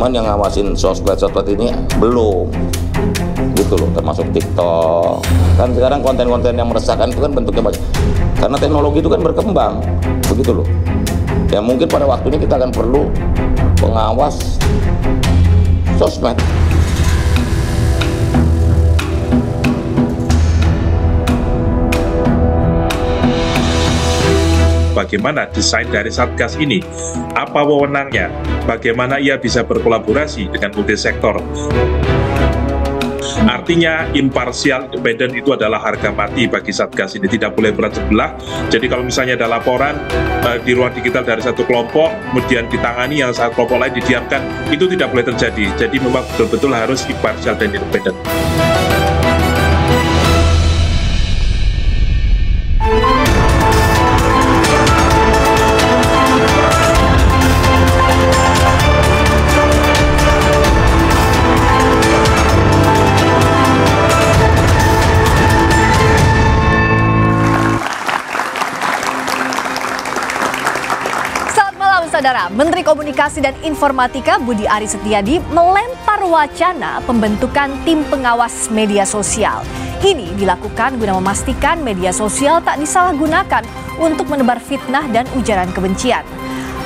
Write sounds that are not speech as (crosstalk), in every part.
cuman yang ngawasin sosmed-sosmed ini belum gitu loh termasuk TikTok kan sekarang konten-konten yang meresahkan itu kan bentuknya banyak karena teknologi itu kan berkembang begitu loh ya mungkin pada waktunya kita akan perlu pengawas sosmed bagaimana desain dari Satgas ini, apa wewenangnya, bagaimana ia bisa berkolaborasi dengan multi sektor? Artinya imparsial independen itu adalah harga mati bagi Satgas ini tidak boleh berat sebelah. Jadi kalau misalnya ada laporan eh, di ruang digital dari satu kelompok kemudian ditangani yang satu kelompok lain didiamkan itu tidak boleh terjadi. Jadi memang betul-betul harus imparsial dan independen. Saudara, Menteri Komunikasi dan Informatika Budi Ari Setiadi melempar wacana pembentukan tim pengawas media sosial. Ini dilakukan guna memastikan media sosial tak disalahgunakan untuk menebar fitnah dan ujaran kebencian.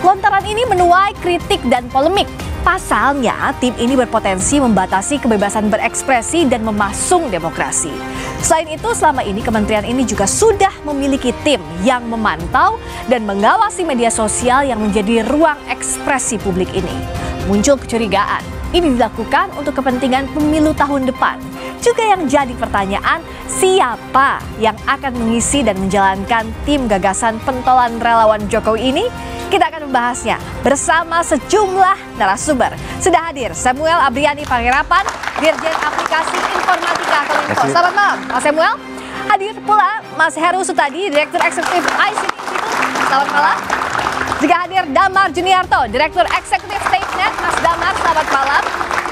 Lontaran ini menuai kritik dan polemik Pasalnya, tim ini berpotensi membatasi kebebasan berekspresi dan memasung demokrasi. Selain itu, selama ini kementerian ini juga sudah memiliki tim yang memantau dan mengawasi media sosial yang menjadi ruang ekspresi publik ini. Muncul kecurigaan, ini dilakukan untuk kepentingan pemilu tahun depan juga yang jadi pertanyaan siapa yang akan mengisi dan menjalankan tim gagasan pentolan relawan Jokowi ini? Kita akan membahasnya bersama sejumlah narasumber. Sudah hadir Samuel Abriani Pangerapan, Dirjen Aplikasi Informatika Kominfo. Selamat malam, Mas Samuel. Hadir pula Mas Heru Sutadi, Direktur Eksekutif ICT Institute. Selamat malam. Juga hadir Damar Juniarto, Direktur Eksekutif StateNet Mas Damar, selamat malam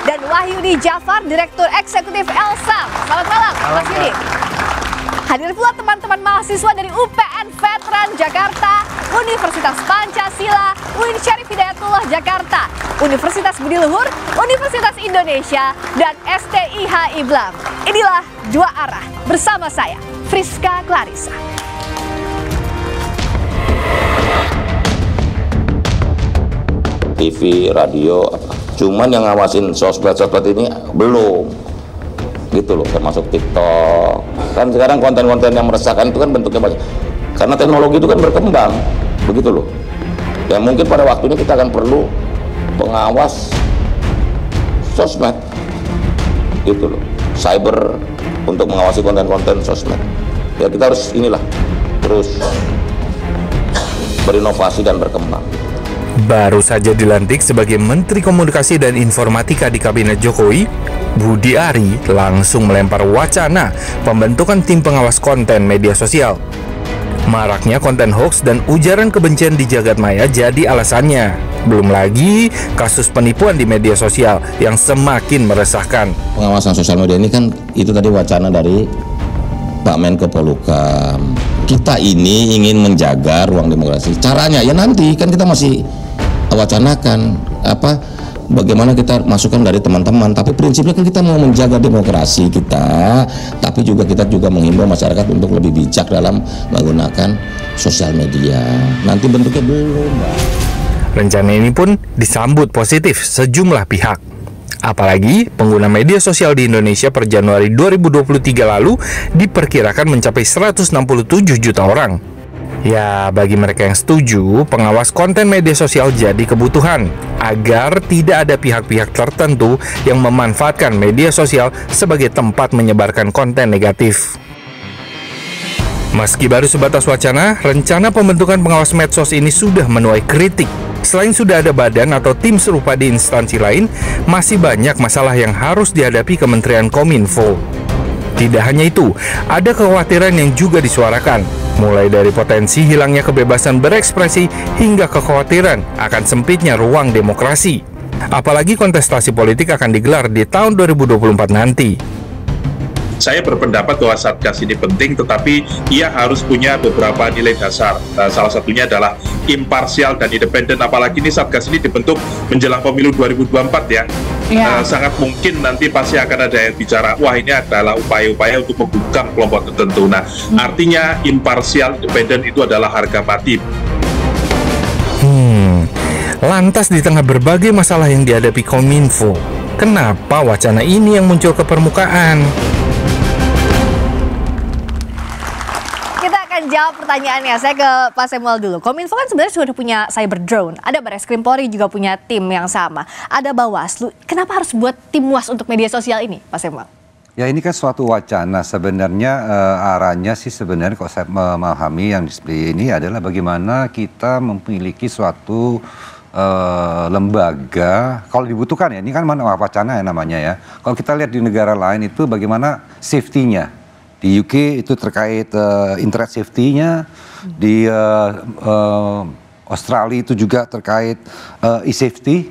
dan Wahyudi Jafar, Direktur Eksekutif Elsa. Selamat malam, Mas Yudi. Hadir pula teman-teman mahasiswa dari UPN Veteran Jakarta, Universitas Pancasila, UIN Syarif Hidayatullah Jakarta, Universitas Budi Luhur, Universitas Indonesia, dan STIH Iblam. Inilah dua arah bersama saya, Friska Clarissa. TV, radio, apa cuman yang ngawasin sosmed sosmed ini belum gitu loh termasuk TikTok kan sekarang konten-konten yang meresahkan itu kan bentuknya banyak karena teknologi itu kan berkembang begitu loh dan ya mungkin pada waktunya kita akan perlu pengawas sosmed gitu loh cyber untuk mengawasi konten-konten sosmed ya kita harus inilah terus berinovasi dan berkembang Baru saja dilantik sebagai Menteri Komunikasi dan Informatika di Kabinet Jokowi, Budi Ari langsung melempar wacana pembentukan tim pengawas konten media sosial. Maraknya konten hoax dan ujaran kebencian di jagat maya jadi alasannya. Belum lagi kasus penipuan di media sosial yang semakin meresahkan. Pengawasan sosial media ini kan itu tadi wacana dari Pak Menko Polukam. Kita ini ingin menjaga ruang demokrasi. Caranya ya nanti kan kita masih wacanakan apa bagaimana kita masukan dari teman-teman tapi prinsipnya kan kita mau menjaga demokrasi kita tapi juga kita juga menghimbau masyarakat untuk lebih bijak dalam menggunakan sosial media nanti bentuknya belum rencana ini pun disambut positif sejumlah pihak Apalagi pengguna media sosial di Indonesia per Januari 2023 lalu diperkirakan mencapai 167 juta orang. Ya, bagi mereka yang setuju, pengawas konten media sosial jadi kebutuhan agar tidak ada pihak-pihak tertentu yang memanfaatkan media sosial sebagai tempat menyebarkan konten negatif. Meski baru sebatas wacana, rencana pembentukan pengawas medsos ini sudah menuai kritik. Selain sudah ada badan atau tim serupa di instansi lain, masih banyak masalah yang harus dihadapi Kementerian Kominfo. Tidak hanya itu, ada kekhawatiran yang juga disuarakan, mulai dari potensi hilangnya kebebasan berekspresi hingga kekhawatiran akan sempitnya ruang demokrasi. Apalagi kontestasi politik akan digelar di tahun 2024 nanti saya berpendapat bahwa Satgas ini penting, tetapi ia harus punya beberapa nilai dasar. Eh, salah satunya adalah imparsial dan independen, apalagi ini Satgas ini dibentuk menjelang pemilu 2024 ya yeah. Iya. uh, sangat mungkin nanti pasti akan ada yang bicara wah ini adalah upaya-upaya untuk membungkam kelompok tertentu. Nah, hmm. artinya imparsial, independen itu adalah harga mati. Hmm. Lantas di tengah berbagai masalah yang dihadapi Kominfo, kenapa wacana ini yang muncul ke permukaan? jawab pertanyaannya. Saya ke Pak Samuel dulu. Kominfo kan sebenarnya sudah punya cyber drone. Ada Baris Krim Polri juga punya tim yang sama. Ada Bawaslu. Kenapa harus buat tim was untuk media sosial ini, Pak Samuel? Ya ini kan suatu wacana sebenarnya uh, arahnya sih sebenarnya kalau saya memahami yang display ini adalah bagaimana kita memiliki suatu uh, lembaga kalau dibutuhkan ya ini kan mana wacana ya namanya ya kalau kita lihat di negara lain itu bagaimana safety-nya di UK itu terkait uh, eh, internet safety-nya, di uh, uh, Australia itu juga terkait uh, e-safety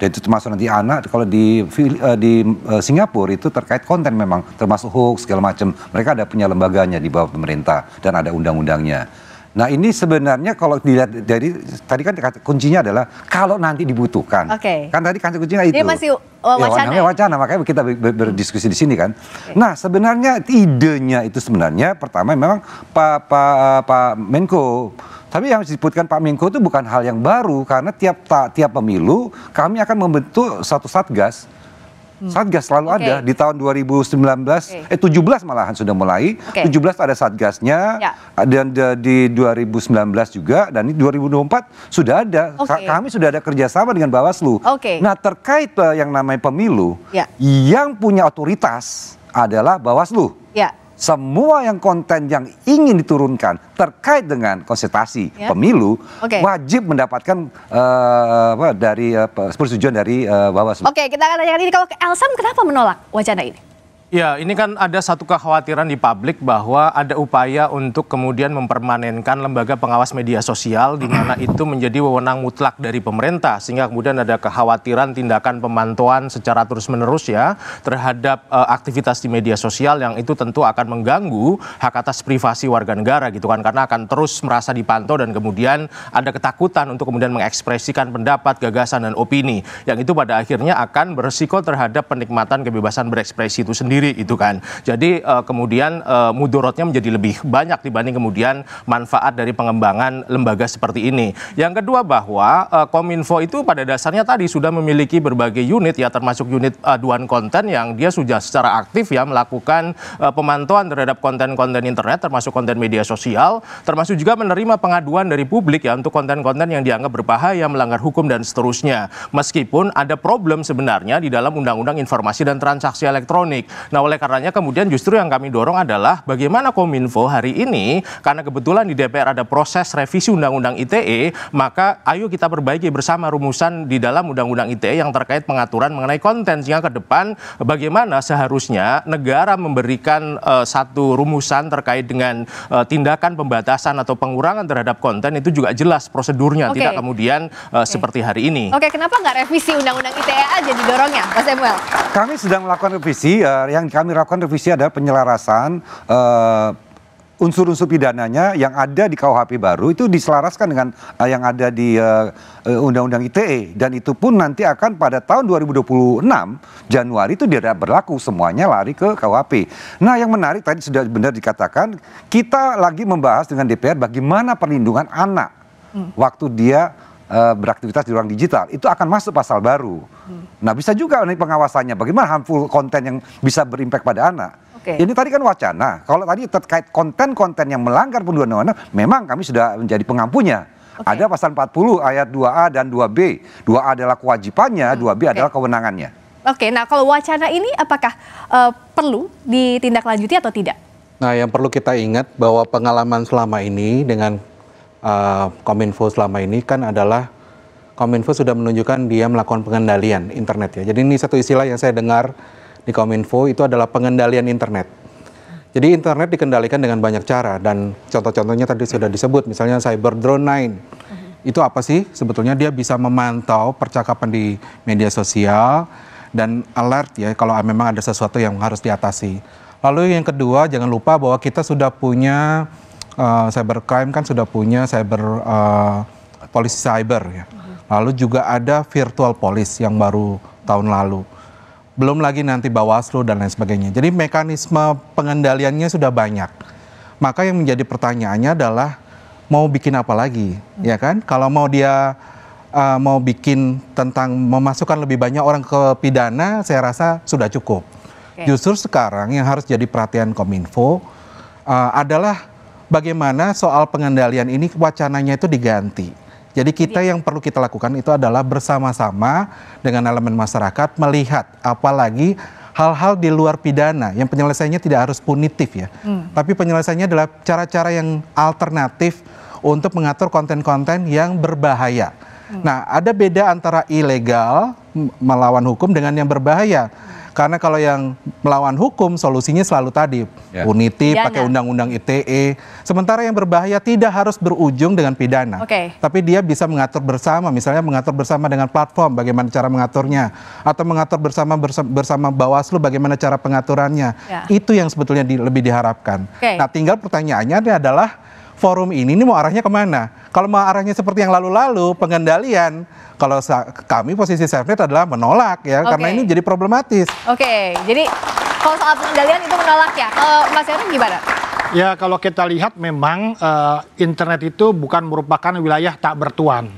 dan itu termasuk nanti anak kalau di uh, di uh, Singapura itu terkait konten memang termasuk hoax segala macam mereka ada punya lembaganya di bawah pemerintah dan ada undang-undangnya Nah ini sebenarnya kalau dilihat dari tadi kan kuncinya adalah kalau nanti dibutuhkan. Oke. Okay. Kan tadi kan kuncinya itu. Ini masih ya, wacana. Ya, wacana makanya kita berdiskusi di sini kan. Okay. Nah sebenarnya idenya itu sebenarnya pertama memang Pak Pak Pak Menko. Tapi yang disebutkan Pak Menko itu bukan hal yang baru karena tiap tiap pemilu kami akan membentuk satu satgas Hmm. Satgas selalu okay. ada di tahun 2019 okay. eh 17 malahan sudah mulai. Okay. 17 ada satgasnya ya. Ah, dan di 2019 juga dan di 2024 sudah ada. Okay. Kami sudah ada kerjasama dengan Bawaslu. Okay. Nah terkait eh, yang namanya pemilu, ya. yang punya otoritas adalah Bawaslu. Ya semua yang konten yang ingin diturunkan terkait dengan konsultasi yeah. pemilu okay. wajib mendapatkan uh, dari uh, persetujuan dari uh, Bawaslu. Oke, okay, kita akan tanyakan ini kalau Elsam kenapa menolak wacana ini? Ya, ini kan ada satu kekhawatiran di publik bahwa ada upaya untuk kemudian mempermanenkan lembaga pengawas media sosial di mana (clears throat) itu menjadi wewenang mutlak dari pemerintah sehingga kemudian ada kekhawatiran tindakan pemantauan secara terus-menerus ya terhadap uh, aktivitas di media sosial yang itu tentu akan mengganggu hak atas privasi warga negara gitu kan karena akan terus merasa dipantau dan kemudian ada ketakutan untuk kemudian mengekspresikan pendapat, gagasan dan opini yang itu pada akhirnya akan beresiko terhadap penikmatan kebebasan berekspresi itu sendiri sendiri itu kan. Jadi uh, kemudian uh, eh, mudorotnya menjadi lebih banyak dibanding kemudian manfaat dari pengembangan lembaga seperti ini. Yang kedua bahwa uh, Kominfo itu pada dasarnya tadi sudah memiliki berbagai unit ya termasuk unit aduan konten yang dia sudah secara aktif ya melakukan uh, pemantauan terhadap konten-konten internet termasuk konten media sosial, termasuk juga menerima pengaduan dari publik ya untuk konten-konten yang dianggap berbahaya, melanggar hukum dan seterusnya. Meskipun ada problem sebenarnya di dalam Undang-Undang Informasi dan Transaksi Elektronik Nah oleh karenanya kemudian justru yang kami dorong adalah bagaimana Kominfo hari ini karena kebetulan di DPR ada proses revisi Undang-Undang ITE maka ayo kita perbaiki bersama rumusan di dalam Undang-Undang ITE yang terkait pengaturan mengenai konten sehingga ke depan bagaimana seharusnya negara memberikan uh, satu rumusan terkait dengan uh, tindakan pembatasan atau pengurangan terhadap konten itu juga jelas prosedurnya okay. tidak kemudian uh, eh, okay. seperti hari ini. Oke okay, kenapa nggak revisi Undang-Undang ITE aja didorongnya Mas Samuel? Kami sedang melakukan revisi uh, yang yang kami lakukan revisi adalah penyelarasan unsur eh, unsur-unsur pidananya yang ada di KUHP baru itu diselaraskan dengan uh, yang ada di eh, Undang-Undang uh, ITE dan itu pun nanti akan pada tahun 2026 Januari itu tidak berlaku semuanya lari ke KUHP. Nah, yang menarik tadi sudah benar dikatakan kita lagi membahas dengan DPR bagaimana perlindungan anak hmm. waktu dia Eh, beraktivitas di ruang digital itu akan masuk pasal baru. Hmm. Nah bisa juga nih pengawasannya bagaimana harmful konten yang bisa berimpact pada anak. Okay. Ini tadi kan wacana. Kalau tadi terkait konten-konten yang melanggar panduan undang memang kami sudah menjadi pengampunya. Okay. Ada pasal 40 ayat 2A dan 2B. 2A adalah kewajibannya, hmm. 2B okay. adalah kewenangannya. Oke, okay, nah kalau wacana ini apakah uh, perlu ditindaklanjuti atau tidak? Nah, yang perlu kita ingat bahwa pengalaman selama ini dengan uh, Kominfo selama ini kan adalah Kominfo sudah menunjukkan dia melakukan pengendalian internet ya. Jadi ini satu istilah yang saya dengar di Kominfo itu adalah pengendalian internet. Jadi internet dikendalikan dengan banyak cara dan contoh-contohnya tadi sudah disebut misalnya cyber drone 9. Itu apa sih? Sebetulnya dia bisa memantau percakapan di media sosial dan alert ya kalau memang ada sesuatu yang harus diatasi. Lalu yang kedua jangan lupa bahwa kita sudah punya uh, eh, cybercrime kan sudah punya cyber uh, eh, polisi cyber ya. Lalu juga ada virtual police yang baru tahun lalu. Belum lagi nanti Bawaslu dan lain sebagainya. Jadi mekanisme pengendaliannya sudah banyak. Maka yang menjadi pertanyaannya adalah mau bikin apa lagi, hmm. ya kan? Kalau mau dia uh, mau bikin tentang memasukkan lebih banyak orang ke pidana, saya rasa sudah cukup. Okay. Justru sekarang yang harus jadi perhatian Kominfo uh, adalah bagaimana soal pengendalian ini wacananya itu diganti. Jadi kita iya. yang perlu kita lakukan itu adalah bersama-sama dengan elemen masyarakat melihat apalagi hal-hal di luar pidana yang penyelesaiannya tidak harus punitif ya. Hmm. Tapi penyelesaiannya adalah cara-cara yang alternatif untuk mengatur konten-konten yang berbahaya. Hmm. Nah, ada beda antara ilegal melawan hukum dengan yang berbahaya. Hmm karena kalau yang melawan hukum solusinya selalu tadi yeah. puniti pidana. pakai undang-undang ITE. Sementara yang berbahaya tidak harus berujung dengan pidana. Okay. Tapi dia bisa mengatur bersama, misalnya mengatur bersama dengan platform bagaimana cara mengaturnya atau mengatur bersama bersama, bersama Bawaslu bagaimana cara pengaturannya. Yeah. Itu yang sebetulnya di, lebih diharapkan. Okay. Nah, tinggal pertanyaannya adalah forum ini ini mau arahnya kemana? Kalau mau arahnya seperti yang lalu-lalu, pengendalian, kalau kami posisi safenet adalah menolak ya, okay. karena ini jadi problematis. Oke, okay. jadi kalau soal pengendalian itu menolak ya. Kalau Mas Heru gimana? Ya kalau kita lihat memang uh, internet itu bukan merupakan wilayah tak bertuan.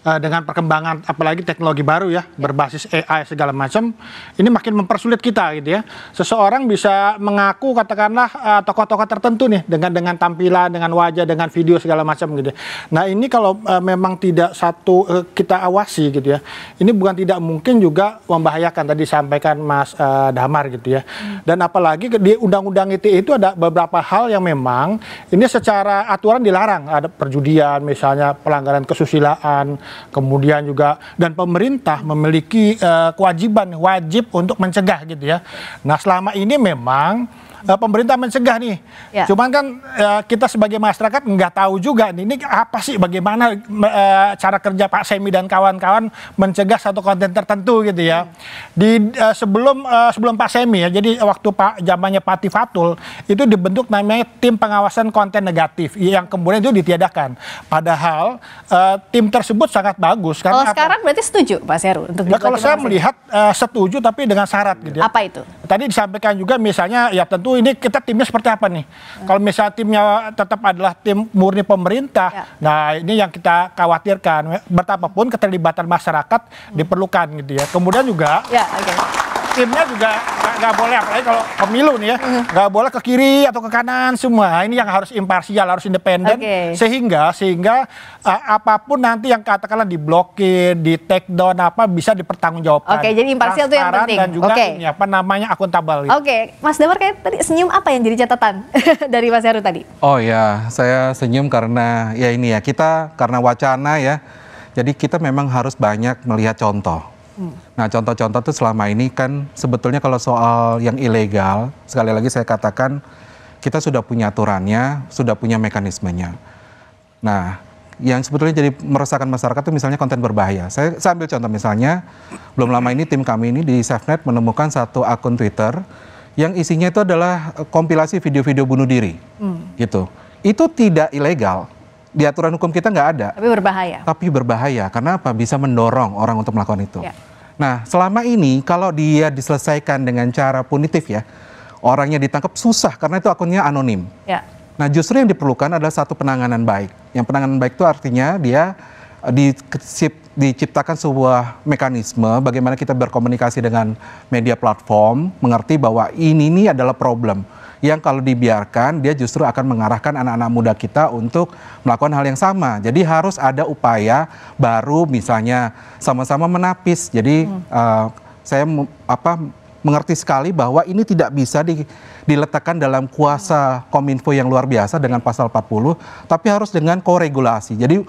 Eh, dengan perkembangan apalagi teknologi baru ya berbasis AI segala macam ini makin mempersulit kita gitu ya seseorang bisa mengaku katakanlah tokoh eh, tokoh-tokoh tertentu nih dengan dengan tampilan dengan wajah dengan video segala macam gitu ya. nah ini kalau uh, memang tidak satu uh, kita awasi gitu ya ini bukan tidak mungkin juga membahayakan tadi sampaikan Mas uh, Damar gitu ya hmm. dan apalagi di undang-undang ITE itu ada beberapa hal yang memang ini secara aturan dilarang ada perjudian misalnya pelanggaran kesusilaan kemudian juga dan pemerintah memiliki uh, kewajiban wajib untuk mencegah gitu ya. Nah selama ini memang uh, pemerintah mencegah nih. Ya. Cuman kan uh, kita sebagai masyarakat nggak tahu juga nih ini apa sih bagaimana uh, cara kerja Pak Semi dan kawan-kawan mencegah satu konten tertentu gitu ya. Hmm. Di uh, sebelum uh, sebelum Pak Semi ya, jadi waktu Pak zamannya Pak Tifatul itu dibentuk namanya tim pengawasan konten negatif yang kemudian itu ditiadakan. Padahal uh, tim tersebut sangat bagus Kalau oh, apa? sekarang berarti setuju Pak Seru untuk nah, Kalau saya melihat uh, setuju tapi dengan syarat gitu ya. Apa itu? Tadi disampaikan juga misalnya ya tentu ini kita timnya seperti apa nih? Hmm. Kalau misalnya timnya tetap adalah tim murni pemerintah, ya. nah ini yang kita khawatirkan. Betapapun keterlibatan masyarakat hmm. diperlukan gitu ya. Kemudian juga. Ya, okay timnya juga nggak boleh apalagi kalau pemilu nih ya mm-hmm. nggak mm. boleh ke kiri atau ke kanan semua nah, ini yang harus imparsial harus independen okay. sehingga sehingga uh, apapun nanti yang katakanlah diblokir di take down apa bisa dipertanggungjawabkan oke okay, jadi imparsial itu yang penting dan juga okay. ini apa namanya akuntabel gitu. oke okay. Mas Damar kayak tadi senyum apa yang jadi catatan (laughs) dari Mas Heru tadi oh ya saya senyum karena ya ini ya kita karena wacana ya jadi kita memang harus banyak melihat contoh Nah, contoh-contoh tuh selama ini kan sebetulnya kalau soal yang ilegal, sekali lagi saya katakan kita sudah punya aturannya, sudah punya mekanismenya. Nah, yang sebetulnya jadi meresahkan masyarakat itu misalnya konten berbahaya. Saya, saya ambil contoh misalnya, belum lama ini tim kami ini di SafeNet menemukan satu akun Twitter yang isinya itu adalah eh, kompilasi video-video bunuh diri, hmm. gitu. Itu tidak ilegal, di aturan hukum kita nggak ada. Tapi berbahaya. Tapi berbahaya, karena apa? Bisa mendorong orang untuk melakukan itu. Ya. Nah, selama ini kalau dia diselesaikan dengan cara punitif ya, orangnya ditangkap susah karena itu akunnya anonim. Ya. Nah, justru yang diperlukan adalah satu penanganan baik. Yang penanganan baik itu artinya dia eh, diciptakan sebuah mekanisme bagaimana kita berkomunikasi dengan media platform, mengerti bahwa ini ini adalah problem yang kalau dibiarkan dia justru akan mengarahkan anak-anak muda kita untuk melakukan hal yang sama. Jadi harus ada upaya baru misalnya sama-sama menapis. Jadi hmm. uh, saya apa mengerti sekali bahwa ini tidak bisa di, diletakkan dalam kuasa Kominfo yang luar biasa dengan pasal 40, tapi harus dengan koregulasi. Jadi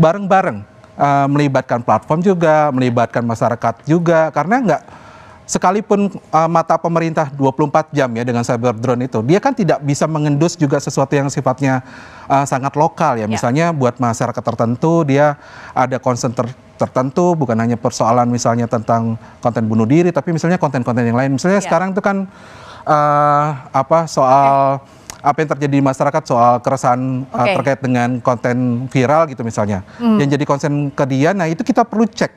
bareng-bareng uh, melibatkan platform juga, melibatkan masyarakat juga, karena nggak sekalipun uh, mata pemerintah 24 jam ya dengan cyber drone itu, dia kan tidak bisa mengendus juga sesuatu yang sifatnya uh, sangat lokal ya. ya. Misalnya yeah. buat masyarakat tertentu dia ada concern ter tertentu bukan hanya persoalan misalnya tentang konten bunuh diri tapi misalnya konten-konten yang lain. Misalnya yeah. sekarang itu kan uh, apa soal okay ya. apa yang terjadi di masyarakat soal keresahan okay. uh, terkait dengan konten viral gitu misalnya mm. yang jadi konsen ke dia nah itu kita perlu cek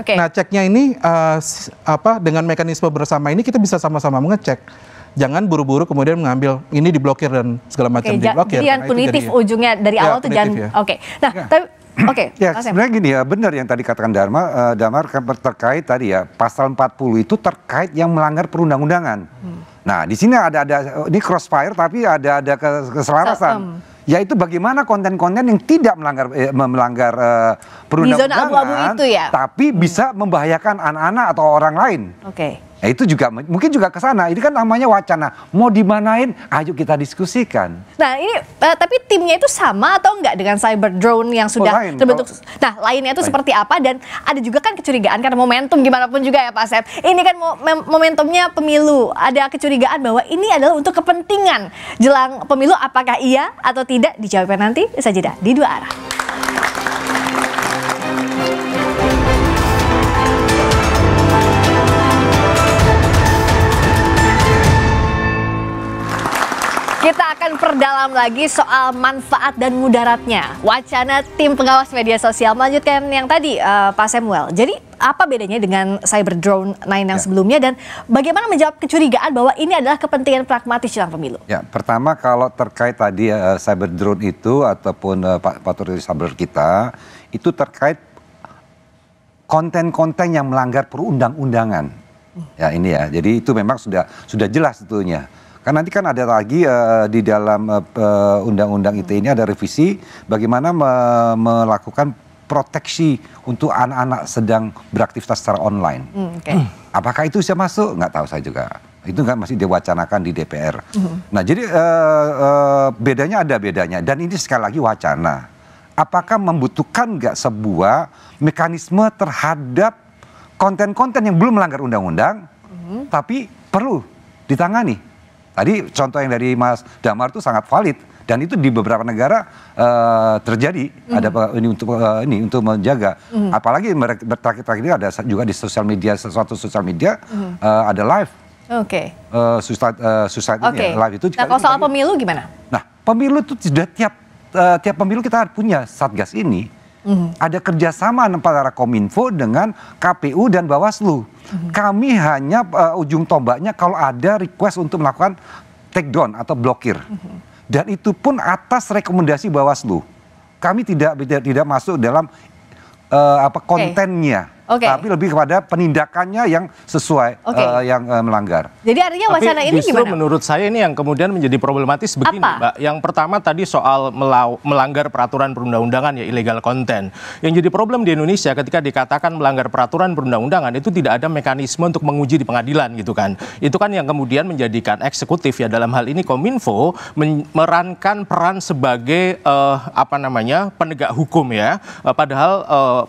Okay. Nah, ceknya ini uh, apa dengan mekanisme bersama ini kita bisa sama-sama mengecek. Jangan buru-buru kemudian mengambil ini diblokir dan segala macam okay, diblokir. Jadi yang nah, punitif jadi, ujungnya dari ya, awal tuh jangan. Ya. Oke. Okay. Nah, ya. tapi Oke. Okay, ya, sebenarnya gini ya, benar yang tadi katakan Dharma, uh, eh, Damar terkait tadi ya, pasal 40 itu terkait yang melanggar perundang-undangan. Hmm. Nah, di sini ada ada eh, ini crossfire tapi ada ada keselarasan. Yaitu bagaimana konten-konten yang tidak melanggar eh, melanggar eh, perundang-undangan, ya? tapi bisa membahayakan anak-anak atau orang lain. Oke. Okay. Ya, itu juga mungkin juga ke sana. Ini kan namanya wacana. Mau dimanain? Ayo ah, kita diskusikan. Nah, ini uh, tapi timnya itu sama atau enggak dengan cyber drone yang oh, sudah oh, terbentuk? Nah, lainnya itu lain. seperti apa dan ada juga kan kecurigaan karena momentum gimana pun juga ya Pak Sep. Ini kan momentumnya pemilu. Ada kecurigaan bahwa ini adalah untuk kepentingan jelang pemilu apakah iya atau tidak dijawabkan nanti saja di dua arah. Kita akan perdalam lagi soal manfaat dan mudaratnya. Wacana tim pengawas media sosial melanjutkan yang tadi uh, Pak Samuel. Jadi apa bedanya dengan cyber drone 9 yang ya. sebelumnya dan bagaimana menjawab kecurigaan bahwa ini adalah kepentingan pragmatis dalam pemilu? Ya, pertama kalau terkait tadi uh, cyber drone itu ataupun uh, eh, Pak Patroli Cyber kita itu terkait konten-konten yang melanggar perundang-undangan. Hmm. Ya ini ya. Jadi itu memang sudah sudah jelas tentunya. Kan nanti kan ada lagi uh, di dalam eh, undang-undang uh, ITE ini ada revisi bagaimana me melakukan proteksi untuk anak-anak sedang beraktivitas secara online. Mm, okay. (clears throat) Apakah itu bisa masuk? Nggak tahu saya juga. Itu kan masih diwacanakan di DPR. Hmm. Nah jadi uh, uh, bedanya ada bedanya dan ini sekali lagi wacana. Apakah membutuhkan nggak sebuah mekanisme terhadap konten-konten yang belum melanggar undang-undang, hmm. tapi perlu ditangani? Tadi contoh yang dari Mas Damar itu sangat valid dan itu di beberapa negara uh, terjadi mm. ada ini untuk uh, ini untuk menjaga mm. apalagi terakhir-terakhir ini ada juga di sosial media sesuatu sosial media mm. uh, ada live Oke. Okay. Uh, uh, okay. live itu. Nah, kalau soal pemilu gimana? Nah, pemilu itu sudah tiap uh, tiap pemilu kita punya satgas ini Mm. Ada kerjasama antara Kominfo dengan KPU dan Bawaslu. Mm. Kami hanya uh, ujung tombaknya kalau ada request untuk melakukan take down atau blokir. Mm. Dan itu pun atas rekomendasi Bawaslu. Kami tidak tidak, tidak masuk dalam uh, apa kontennya. Okay okay. tapi lebih kepada penindakannya yang sesuai okay. uh, eh, yang uh, melanggar. Jadi artinya wacana ini justru gimana? menurut saya ini yang kemudian menjadi problematis begini, Apa? Mbak. Yang pertama tadi soal melanggar peraturan perundang-undangan ya ilegal konten. Yang jadi problem di Indonesia ketika dikatakan melanggar peraturan perundang-undangan itu tidak ada mekanisme untuk menguji di pengadilan gitu kan. Itu kan yang kemudian menjadikan eksekutif ya dalam hal ini Kominfo merankan peran sebagai uh, apa namanya penegak hukum ya. Uh, padahal uh,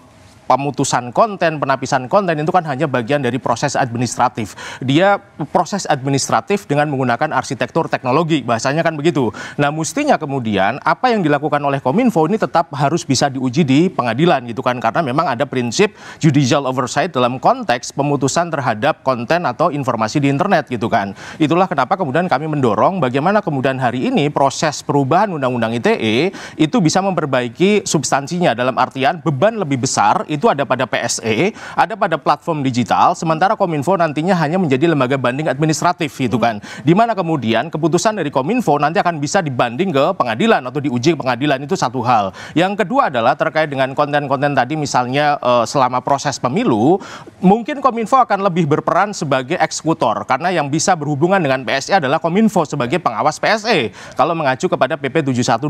pemutusan konten, penapisan konten itu kan hanya bagian dari proses administratif. Dia proses administratif dengan menggunakan arsitektur teknologi, bahasanya kan begitu. Nah, mestinya kemudian apa yang dilakukan oleh Kominfo ini tetap harus bisa diuji di pengadilan gitu kan karena memang ada prinsip judicial oversight dalam konteks pemutusan terhadap konten atau informasi di internet gitu kan. Itulah kenapa kemudian kami mendorong bagaimana kemudian hari ini proses perubahan undang-undang ITE itu bisa memperbaiki substansinya dalam artian beban lebih besar itu itu ada pada PSE, ada pada platform digital, sementara Kominfo nantinya hanya menjadi lembaga banding administratif gitu kan. Di mana kemudian keputusan dari Kominfo nanti akan bisa dibanding ke pengadilan atau diuji ke pengadilan itu satu hal. Yang kedua adalah terkait dengan konten-konten tadi misalnya eh, selama proses pemilu, mungkin Kominfo akan lebih berperan sebagai eksekutor karena yang bisa berhubungan dengan PSE adalah Kominfo sebagai pengawas PSE. Kalau mengacu kepada PP 71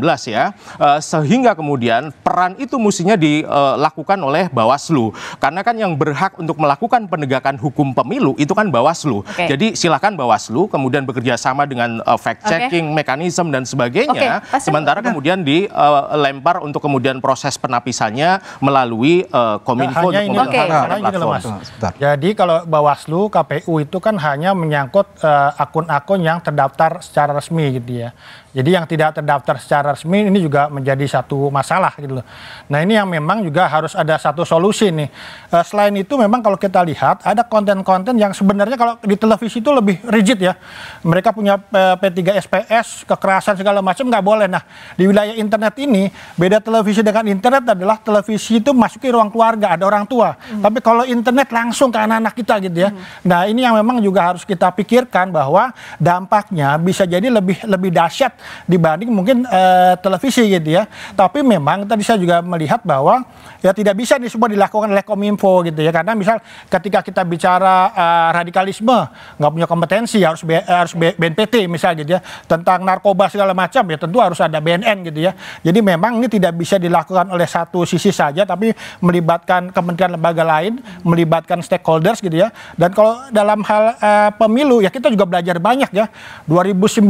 2019 ya. Eh, sehingga kemudian peran itu mestinya dilakukan eh, dilakukan oleh Bawaslu. Karena kan yang berhak untuk melakukan penegakan hukum pemilu itu kan Bawaslu. Okay. Jadi silakan Bawaslu kemudian bekerja sama dengan uh, fact checking okay. mekanisme dan sebagainya. Okay. Sementara kemudian dilempar uh, untuk kemudian proses penapisannya melalui uh, kominfo nah, ini, nah, Jadi kalau Bawaslu KPU itu kan hanya menyangkut uh, akun-akun uh, yang terdaftar secara resmi gitu ya. Jadi yang tidak terdaftar secara resmi ini juga menjadi satu masalah gitu loh. Nah ini yang memang juga harus ada satu solusi nih. Uh, selain itu memang kalau kita lihat ada konten-konten yang sebenarnya kalau di televisi itu lebih rigid ya. Mereka punya uh, eh, P3 SPS, kekerasan segala macam nggak boleh. Nah di wilayah internet ini beda televisi dengan internet adalah televisi itu masuki ruang keluarga ada orang tua. Hmm. Tapi kalau internet langsung ke anak-anak kita gitu ya. Hmm. Nah ini yang memang juga harus kita pikirkan bahwa dampaknya bisa jadi lebih lebih dahsyat dibanding mungkin uh, televisi gitu ya. Tapi memang tadi saya juga melihat bahwa ya tidak bisa ini semua dilakukan oleh Kominfo gitu ya karena misal ketika kita bicara uh, radikalisme nggak punya kompetensi harus B, harus B, BNPT misal gitu ya tentang narkoba segala macam ya tentu harus ada BNN gitu ya jadi memang ini tidak bisa dilakukan oleh satu sisi saja tapi melibatkan kementerian lembaga lain melibatkan stakeholders gitu ya dan kalau dalam hal uh, pemilu ya kita juga belajar banyak ya 2019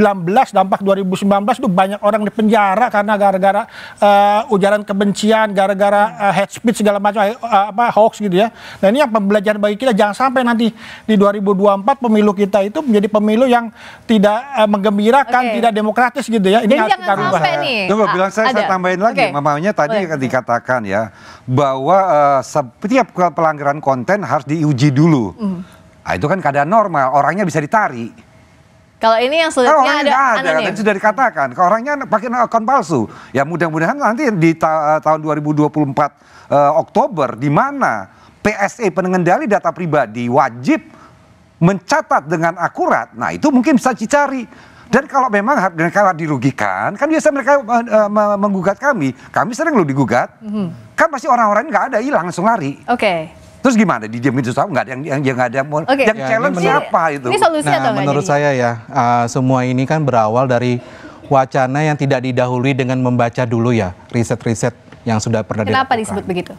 dampak 2019 itu banyak orang di penjara karena gara-gara uh, ujaran kebencian gara-gara uh, speech segala macam eh, eh, apa hoax gitu ya. Nah ini yang pembelajaran bagi kita jangan sampai nanti di 2024 pemilu kita itu menjadi pemilu yang tidak uh, menggembirakan, okay. tidak demokratis gitu ya. Ini Jadi harus jangan kita rubah. Nih. Coba bilang saya, saya tambahin lagi, okay. mamanya tadi Boleh. Kan dikatakan ya bahwa uh, setiap pelanggaran konten harus diuji dulu. Mm. Nah, itu kan keadaan normal, orangnya bisa ditarik. Kalau ini yang sulitnya oh, ada, ada anonim. sudah dikatakan, kalau orangnya pakai akun palsu. Ya mudah-mudahan nanti di ta eh, tahun 2024 uh, eh, Oktober di mana PSE pengendali data pribadi wajib mencatat dengan akurat. Nah, itu mungkin bisa dicari. Dan kalau memang mereka dirugikan, kan biasa mereka uh, menggugat kami. Kami sering lo digugat. Mm -hmm. Kan pasti orang-orang nggak ada hilang langsung lari. Oke. Okay. Terus gimana? Didiemin susah nggak ada yang yang yang ada yang, okay. yang ya, challenge menurut, siapa itu? Ini nah, atau menurut jadi? saya ya uh, semua ini kan berawal dari wacana yang tidak didahului dengan membaca dulu ya riset-riset yang sudah pernah Kenapa dilakukan. Kenapa disebut begitu?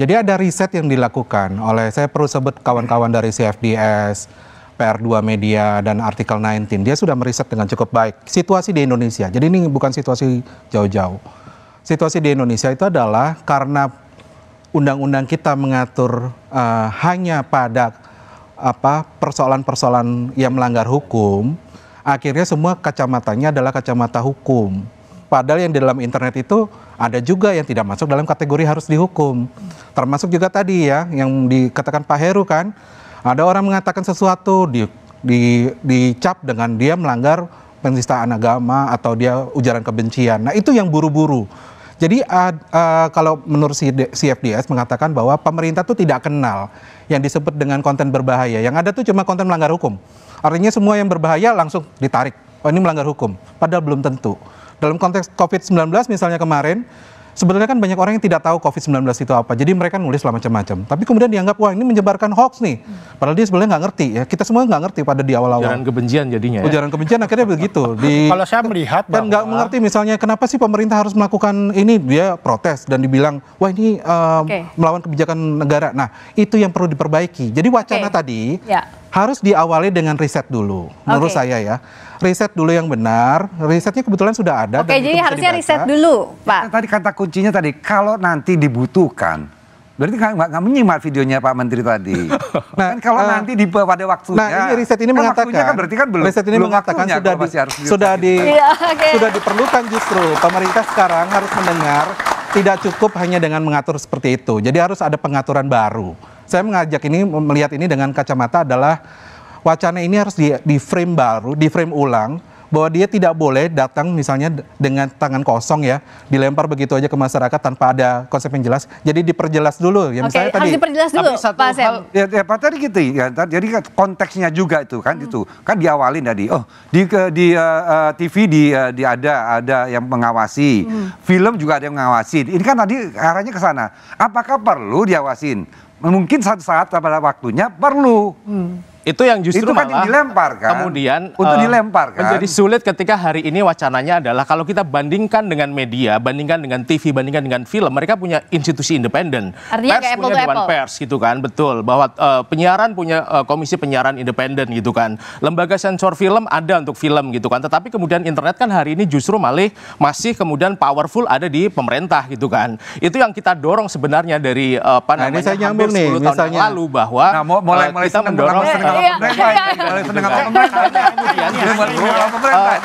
Jadi ada riset yang dilakukan oleh saya perlu sebut kawan-kawan dari CFDS, PR2 Media dan Artikel 19. Dia sudah meriset dengan cukup baik situasi di Indonesia. Jadi ini bukan situasi jauh-jauh. Situasi di Indonesia itu adalah karena undang-undang kita mengatur uh, hanya pada apa persoalan-persoalan yang melanggar hukum, akhirnya semua kacamatanya adalah kacamata hukum. Padahal yang di dalam internet itu ada juga yang tidak masuk dalam kategori harus dihukum. Termasuk juga tadi ya yang dikatakan Pak Heru kan, ada orang mengatakan sesuatu di, di dicap dengan dia melanggar penistaan agama atau dia ujaran kebencian. Nah, itu yang buru-buru. Jadi uh, uh, kalau menurut CFDS mengatakan bahwa pemerintah itu tidak kenal yang disebut dengan konten berbahaya. Yang ada tuh cuma konten melanggar hukum. Artinya semua yang berbahaya langsung ditarik. Oh ini melanggar hukum. Padahal belum tentu. Dalam konteks COVID-19 misalnya kemarin Sebenarnya kan banyak orang yang tidak tahu COVID-19 itu apa. Jadi mereka nulis lah macam-macam. Tapi kemudian dianggap wah ini menyebarkan hoax nih. Padahal dia sebenarnya nggak ngerti ya. Kita semua nggak ngerti pada di awal-awal. Ujaran kebencian jadinya. Ya? Ujaran kebencian akhirnya (laughs) begitu. Di, Kalau saya melihat dan nggak mengerti misalnya kenapa sih pemerintah harus melakukan ini dia protes dan dibilang wah ini um, eh, okay. melawan kebijakan negara. Nah itu yang perlu diperbaiki. Jadi wacana okay. tadi. Ya harus diawali dengan riset dulu okay. menurut saya ya. Riset dulu yang benar, risetnya kebetulan sudah ada. Oke, okay, jadi harusnya riset dulu, Pak. Ya, tadi kata kuncinya tadi, kalau nanti dibutuhkan, Berarti nggak menyimak videonya Pak Menteri tadi. (laughs) Kan nah, kan kalau uh, nanti di pada waktunya. Nah, ini riset ini kan mengatakan. Kan berarti kan belum. Riset ini belum mengatakan sudah di, harus sudah gitu di kan. ya, okay. sudah diperlukan justru pemerintah sekarang harus mendengar tidak cukup hanya dengan mengatur seperti itu. Jadi harus ada pengaturan baru saya mengajak ini melihat ini dengan kacamata adalah wacana ini harus di, di frame baru, di frame ulang bahwa dia tidak boleh datang misalnya dengan tangan kosong ya dilempar begitu aja ke masyarakat tanpa ada konsep yang jelas. Jadi diperjelas dulu ya misalnya tadi. diperjelas dulu. satu Pak hal, ya, ya, Pak tadi gitu ya. Jadi kan konteksnya juga itu kan hmm. itu kan diawali tadi. Oh di ke, di uh, eh, eh, TV di, uh, di ada ada yang mengawasi. Hmm. Film juga ada yang mengawasi. Ini kan tadi arahnya ke sana. Apakah perlu diawasin? mungkin satu saat pada waktunya perlu. Hmm. Itu yang justru itu kan malah dilempar kan. Kemudian untuk uh, dilempar kan. Menjadi sulit ketika hari ini wacananya adalah kalau kita bandingkan dengan media, bandingkan dengan TV, bandingkan dengan film, mereka punya institusi independen. Artinya pers punya dewan pers gitu kan, betul bahwa uh, penyiaran punya uh, komisi penyiaran independen gitu kan. Lembaga sensor film ada untuk film gitu kan. Tetapi kemudian internet kan hari ini justru malih masih kemudian powerful ada di pemerintah gitu kan. Itu yang kita dorong sebenarnya dari uh, apa nah, namanya ini saya hampir 10 nih, tahun yang lalu bahwa nah, mulai, mulai uh, kita mendorong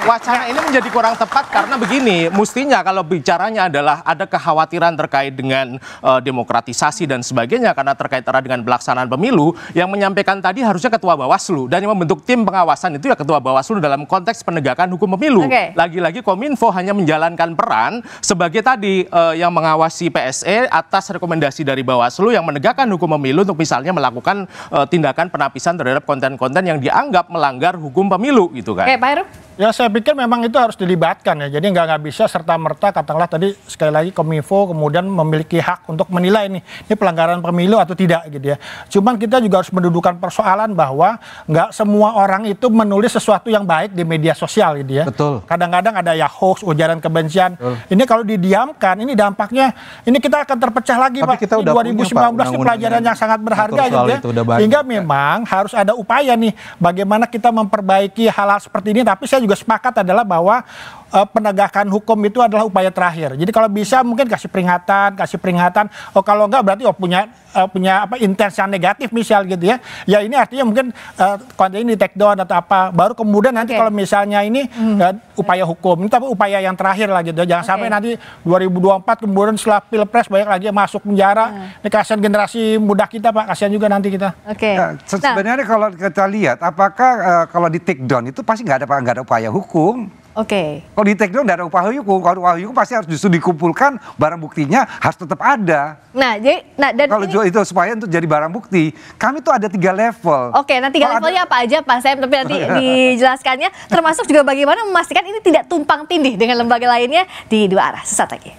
Wacana ini menjadi kurang tepat karena begini, mestinya kalau bicaranya adalah ada kekhawatiran terkait dengan uh, demokratisasi dan sebagainya karena terkait erat dengan pelaksanaan pemilu yang menyampaikan tadi harusnya ketua Bawaslu dan yang membentuk tim pengawasan itu ya ketua Bawaslu dalam konteks penegakan hukum pemilu. Lagi-lagi okay. Kominfo hanya menjalankan peran sebagai tadi uh, yang mengawasi PSE atas rekomendasi dari Bawaslu yang menegakkan hukum pemilu untuk misalnya melakukan uh, tindakan penapisan terhadap konten-konten yang dianggap melanggar hukum pemilu gitu kan. Oke, Pak Heru. Ya saya pikir memang itu harus dilibatkan ya. Jadi nggak nggak bisa serta merta katakanlah tadi sekali lagi Kominfo kemudian memiliki hak untuk menilai ini ini pelanggaran pemilu atau tidak gitu ya. Cuman kita juga harus mendudukan persoalan bahwa nggak semua orang itu menulis sesuatu yang baik di media sosial gitu ya. Betul. Kadang-kadang ada ya hoax, ujaran kebencian. Betul. Ini kalau didiamkan ini dampaknya ini kita akan terpecah lagi Tapi Pak. Kita udah ini 2019 punya, Pak, ini pelajaran yang sangat berharga gitu ya. Sehingga memang harus ada upaya nih bagaimana kita memperbaiki hal-hal seperti ini tapi saya juga juga sepakat adalah bahwa uh, penegakan hukum itu adalah upaya terakhir. Jadi kalau bisa mungkin kasih peringatan, kasih peringatan. Oh kalau enggak berarti oh punya uh, punya apa intens yang negatif misal gitu ya. Ya ini artinya mungkin uh, konten ini take down atau apa. Baru kemudian nanti okay. kalau misalnya ini hmm. uh, upaya hukum, ini tapi upaya yang terakhir lah gitu. Jangan okay. sampai nanti 2024 kemudian setelah pilpres banyak lagi masuk penjara. Hmm. Ini kasihan generasi muda kita Pak, kasihan juga nanti kita. Oke. Okay. Ya, sebenarnya nah. sebenarnya kalau kita lihat apakah uh, kalau di take down itu pasti nggak ada nggak ada upaya hukum Oke. Okay. Kalau di take down ada upah hukum, kalau upah hukum kan pasti harus justru dikumpulkan barang buktinya harus tetap ada. Nah, jadi nah dan kalau ini... itu supaya untuk jadi barang bukti, kami tuh ada tiga level. Oke, okay, nah tiga kalau levelnya ada... apa aja Pak Saya tapi nanti (laughs) iya. dijelaskannya termasuk juga bagaimana memastikan ini tidak tumpang tindih dengan lembaga lainnya di dua arah. Sesat lagi.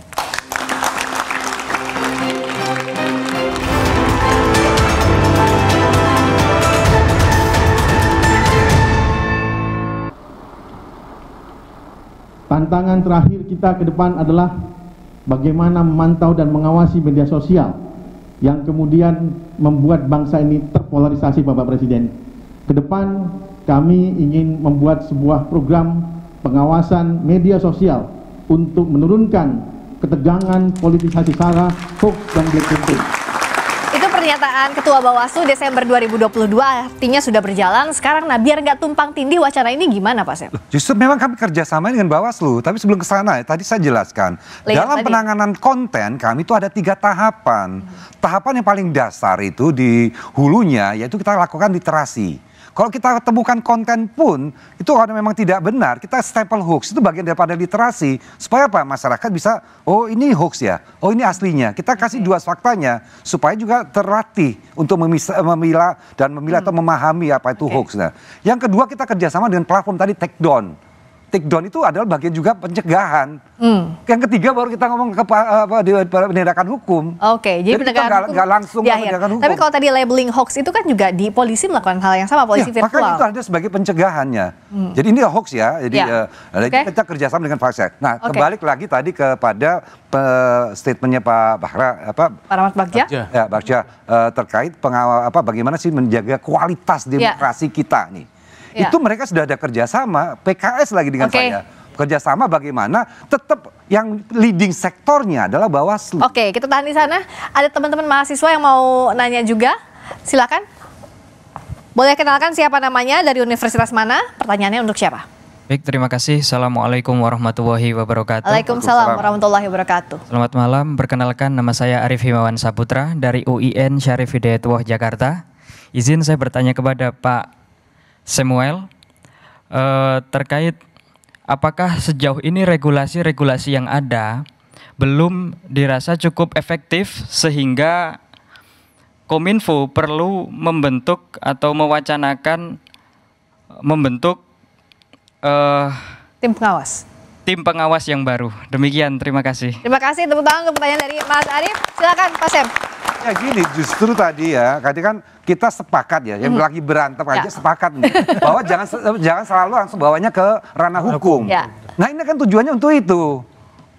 tantangan terakhir kita ke depan adalah bagaimana memantau dan mengawasi media sosial yang kemudian membuat bangsa ini terpolarisasi Bapak Presiden. Ke depan kami ingin membuat sebuah program pengawasan media sosial untuk menurunkan ketegangan politisasi sara, hoax, dan black campaign pernyataan Ketua Bawaslu Desember 2022 artinya sudah berjalan. Sekarang nah biar nggak tumpang tindih wacana ini gimana Pak Sep? Justru memang kami kerjasama dengan Bawaslu. Tapi sebelum ke sana ya, tadi saya jelaskan. Lihat dalam tadi. penanganan konten kami itu ada tiga tahapan. Hmm. Tahapan yang paling dasar itu di hulunya yaitu kita lakukan literasi kalau kita temukan konten pun itu kalau memang tidak benar, kita stempel hoax itu bagian daripada literasi supaya apa? Masyarakat bisa oh ini hoax ya, oh ini aslinya. Kita kasih iya. dua faktanya supaya juga terlatih untuk memilah dan memilah hmm. atau memahami apa itu okay. hoax. Nah, yang kedua kita kerjasama dengan platform tadi take down take down itu adalah bagian juga pencegahan. Hmm. Yang ketiga baru kita ngomong ke eh, apa, penindakan hukum. Oke, okay, jadi, jadi penegakan kita hukum. Gak, gak langsung ya, penegakan ya. hukum. Tapi kalau tadi labeling hoax itu kan juga di polisi melakukan hal yang sama, polisi ya, virtual. Makanya itu ada sebagai pencegahannya. Hmm. Jadi ini hoax ya. Jadi ya. Uh, eh, okay. kita kerjasama dengan Faksa. Nah, okay. kembali lagi tadi kepada eh, statementnya Pak Bahra apa? Para Rahmat Bagja. Ya, Bagja uh, terkait pengawal apa bagaimana sih menjaga kualitas ya. demokrasi ya. kita nih ya. itu mereka sudah ada kerjasama PKS lagi dengan okay. saya kerjasama bagaimana tetap yang leading sektornya adalah Bawaslu. Oke, kita tahan di sana. Ada teman-teman mahasiswa yang mau nanya juga. Silakan. Boleh kenalkan siapa namanya dari universitas mana? Pertanyaannya untuk siapa? Baik, terima kasih. Assalamualaikum warahmatullahi wabarakatuh. Waalaikumsalam warahmatullahi wabarakatuh. Selamat malam. Perkenalkan nama saya Arif Himawan Saputra dari UIN Syarif Hidayatullah Jakarta. Izin saya bertanya kepada Pak Samuel eh, terkait apakah sejauh ini regulasi-regulasi yang ada belum dirasa cukup efektif sehingga Kominfo perlu membentuk atau mewacanakan membentuk eh, tim pengawas tim pengawas yang baru. Demikian, terima kasih. Terima kasih, tepuk tangan untuk pertanyaan dari Mas Arief. Silakan, Pak Sem. Ya gini, justru tadi ya, tadi kan kita sepakat ya, yang mm-hmm. lagi berantem ya. aja sepakat (laughs) bahwa jangan jangan selalu langsung bawanya ke ranah hukum. Ya. Nah ini kan tujuannya untuk itu.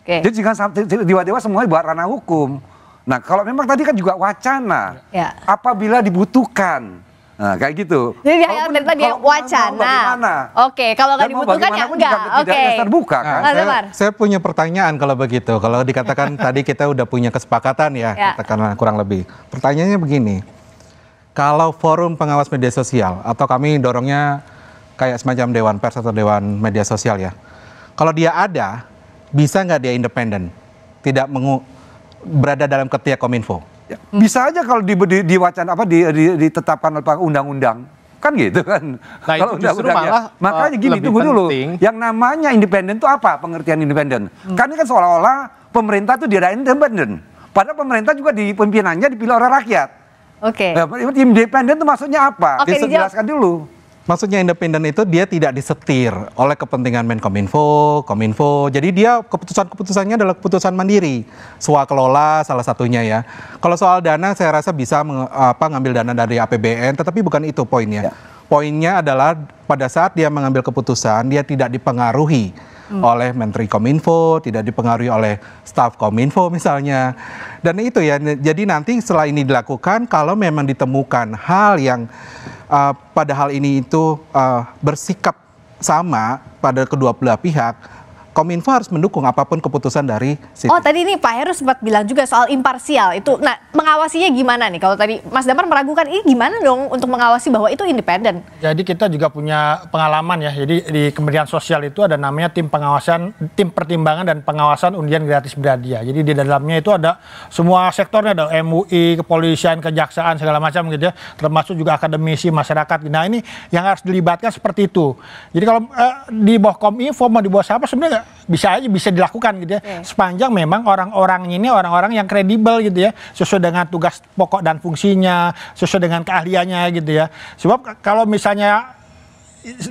Okay. Jadi jangan dewa-dewa semuanya buat ranah hukum. Nah kalau memang tadi kan juga wacana, ya. apabila dibutuhkan, Nah, kayak gitu. Jadi kalaupun, dari tadi wacana. Oke, kalau nggak dibutuhkan ya enggak. Oke. terbuka nah, kan. saya, saya punya pertanyaan kalau begitu. Kalau dikatakan (laughs) tadi kita udah punya kesepakatan ya, ya, katakanlah kurang lebih. Pertanyaannya begini. Kalau forum pengawas media sosial atau kami dorongnya kayak semacam dewan pers atau dewan media sosial ya. Kalau dia ada, bisa nggak dia independen? Tidak mengu berada dalam ketiak kominfo? Ya, hmm. Bisa aja kalau di, di, di wacan apa di, di, ditetapkan oleh undang-undang kan gitu kan. Nah, kalau undang ya. malah eh, makanya gini tunggu dulu. Yang namanya independen itu apa pengertian independen? Hmm. Kan ini kan seolah-olah pemerintah itu tidak independen. Padahal pemerintah juga di pimpinannya dipilih oleh rakyat. Oke. Okay. Nah, independen itu maksudnya apa? Okay, dijelaskan dulu. Maksudnya independen itu dia tidak disetir oleh kepentingan Menkominfo, Kominfo. Jadi dia keputusan-keputusannya adalah keputusan mandiri. swakelola kelola salah satunya ya. Kalau soal dana saya rasa bisa mengambil ngambil dana dari APBN, tetapi bukan itu poinnya. Ya. Poinnya adalah pada saat dia mengambil keputusan dia tidak dipengaruhi hmm. oleh Menteri Kominfo, tidak dipengaruhi oleh staf Kominfo (laughs) misalnya. Dan itu ya, jadi nanti setelah ini dilakukan, kalau memang ditemukan hal yang uh, pada hal ini itu uh, bersikap sama pada kedua belah pihak, Kominfo harus mendukung apapun keputusan dari Siti. Oh tadi ini Pak Heru sempat bilang juga soal imparsial itu. Nah mengawasinya gimana nih? Kalau tadi Mas Damar meragukan ini gimana dong untuk mengawasi bahwa itu independen? Jadi kita juga punya pengalaman ya. Jadi di Kementerian Sosial itu ada namanya tim pengawasan, tim pertimbangan dan pengawasan undian gratis beradia. Jadi di dalamnya itu ada semua sektornya ada MUI, kepolisian, kejaksaan segala macam gitu ya. Termasuk juga akademisi, masyarakat. Nah ini yang harus dilibatkan seperti itu. Jadi kalau eh, di bawah Kominfo mau di bawah siapa sebenarnya bisa aja bisa dilakukan gitu ya yeah. sepanjang memang orang-orang ini orang-orang yang kredibel gitu ya sesuai dengan tugas pokok dan fungsinya sesuai dengan keahliannya gitu ya sebab kalau misalnya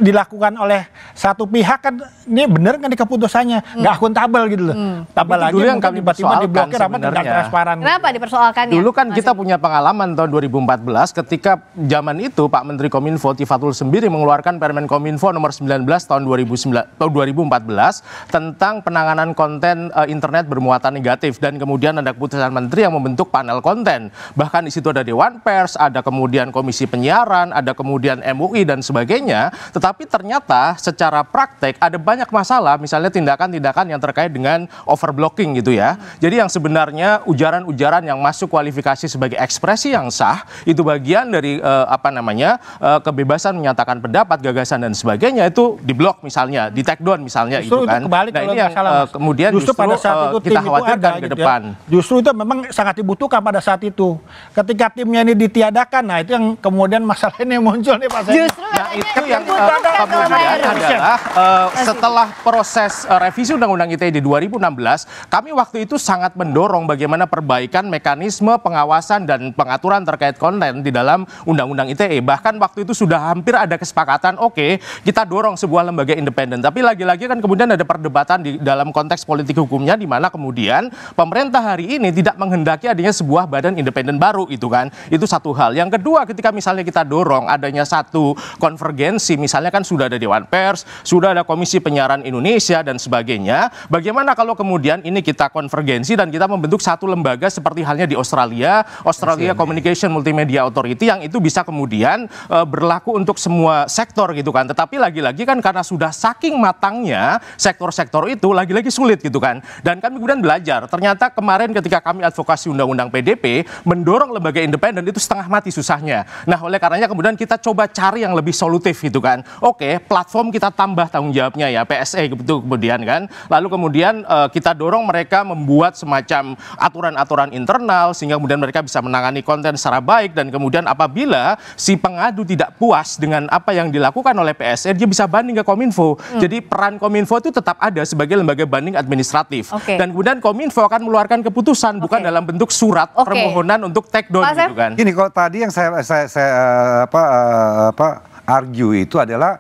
dilakukan oleh satu pihak kan ini benar kan di keputusannya hmm. nggak hmm. akuntabel gitu loh. Hmm. lagi dulu yang kami tiba-tiba diblokir apa transparan. Kenapa dipersoalkan Dulu kan kita punya pengalaman tahun 2014 ketika zaman itu Pak Menteri Kominfo Tifatul Sembiri mengeluarkan Permen Kominfo nomor 19 tahun 2009 tahun 2014 tentang penanganan konten uh, internet bermuatan negatif dan kemudian ada keputusan menteri yang membentuk panel konten. Bahkan di situ ada dewan pers, ada kemudian komisi penyiaran, ada kemudian MUI dan sebagainya tetapi ternyata secara praktek ada banyak masalah, misalnya tindakan-tindakan yang terkait dengan overblocking gitu ya. Jadi yang sebenarnya ujaran-ujaran yang masuk kualifikasi sebagai ekspresi yang sah itu bagian dari eh, apa namanya eh, kebebasan menyatakan pendapat, gagasan dan sebagainya itu diblok misalnya, di take down misalnya justru gitu itu kan. Itu nah ini yang masalah, eh, kemudian justru, justru pada saat eh, itu kita khawatirkan itu ada, ke gitu ya. depan. Ya. Justru itu memang sangat dibutuhkan pada saat itu. Ketika timnya ini ditiadakan, nah itu yang kemudian masalah masalahnya muncul nih Pak. Justru nah, itu yang uh, eh, kemudian adalah uh, setelah proses uh, revisi Undang-Undang ITE di 2016, kami waktu itu sangat mendorong bagaimana perbaikan mekanisme pengawasan dan pengaturan terkait konten di dalam Undang-Undang ITE. Bahkan waktu itu sudah hampir ada kesepakatan, oke, okay, kita dorong sebuah lembaga independen. Tapi lagi-lagi kan kemudian ada perdebatan di dalam konteks politik hukumnya di mana kemudian pemerintah hari ini tidak menghendaki adanya sebuah badan independen baru itu kan. Itu satu hal. Yang kedua ketika misalnya kita dorong adanya satu konvergensi misalnya kan sudah ada Dewan Pers, sudah ada Komisi Penyiaran Indonesia dan sebagainya. Bagaimana kalau kemudian ini kita konvergensi dan kita membentuk satu lembaga seperti halnya di Australia, Australia ya. Communication Multimedia Authority yang itu bisa kemudian e, berlaku untuk semua sektor gitu kan. Tetapi lagi-lagi kan karena sudah saking matangnya sektor-sektor itu lagi-lagi sulit gitu kan. Dan kami kemudian belajar, ternyata kemarin ketika kami advokasi undang-undang PDP mendorong lembaga independen itu setengah mati susahnya. Nah, oleh karenanya kemudian kita coba cari yang lebih solutif gitu kan kan oke okay, platform kita tambah tanggung jawabnya ya PSE gitu kemudian kan lalu kemudian uh, kita dorong mereka membuat semacam aturan-aturan internal sehingga kemudian mereka bisa menangani konten secara baik dan kemudian apabila si pengadu tidak puas dengan apa yang dilakukan oleh PSE dia bisa banding ke Kominfo hmm. jadi peran Kominfo itu tetap ada sebagai lembaga banding administratif okay. dan kemudian Kominfo akan mengeluarkan keputusan okay. bukan dalam bentuk surat okay. permohonan untuk take down gitu kan gini kalau tadi yang saya saya, saya eh, apa eh, apa argue itu adalah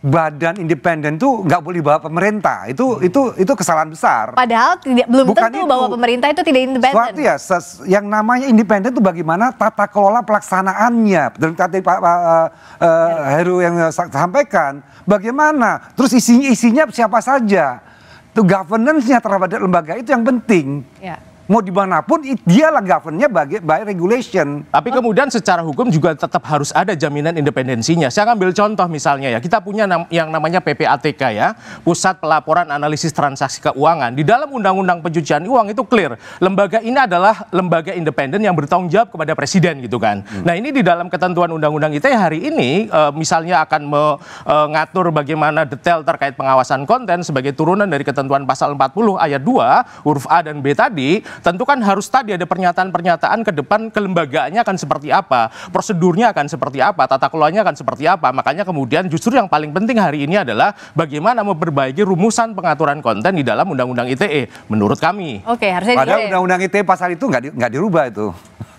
badan independen tuh nggak boleh bawa pemerintah itu hmm. itu itu kesalahan besar. Padahal tidak belum Bukan tentu itu. bahwa pemerintah itu tidak independen. ya ses, yang namanya independen itu bagaimana tata kelola pelaksanaannya dan kata Pak uh, uh, Heru yang sampaikan bagaimana terus isinya isinya siapa saja tuh governance-nya terhadap lembaga itu yang penting. Ya mau dimanapun dialah governnya by, by regulation. Tapi kemudian secara hukum juga tetap harus ada jaminan independensinya. Saya ambil contoh misalnya ya, kita punya yang namanya PPATK ya, Pusat Pelaporan Analisis Transaksi Keuangan. Di dalam Undang-Undang Pencucian Uang itu clear, lembaga ini adalah lembaga independen yang bertanggung jawab kepada presiden gitu kan. Hmm. Nah ini di dalam ketentuan Undang-Undang kita hari ini eh, misalnya akan mengatur eh, bagaimana detail terkait pengawasan konten sebagai turunan dari ketentuan pasal 40 ayat 2 huruf A dan B tadi tentu kan harus tadi ada pernyataan-pernyataan ke depan kelembagaannya akan seperti apa, prosedurnya akan seperti apa, tata kelolanya akan seperti apa. Makanya kemudian justru yang paling penting hari ini adalah bagaimana memperbaiki rumusan pengaturan konten di dalam Undang-Undang ITE menurut kami. Oke, harusnya Padahal Undang-Undang ITE pasal itu nggak di, dirubah itu.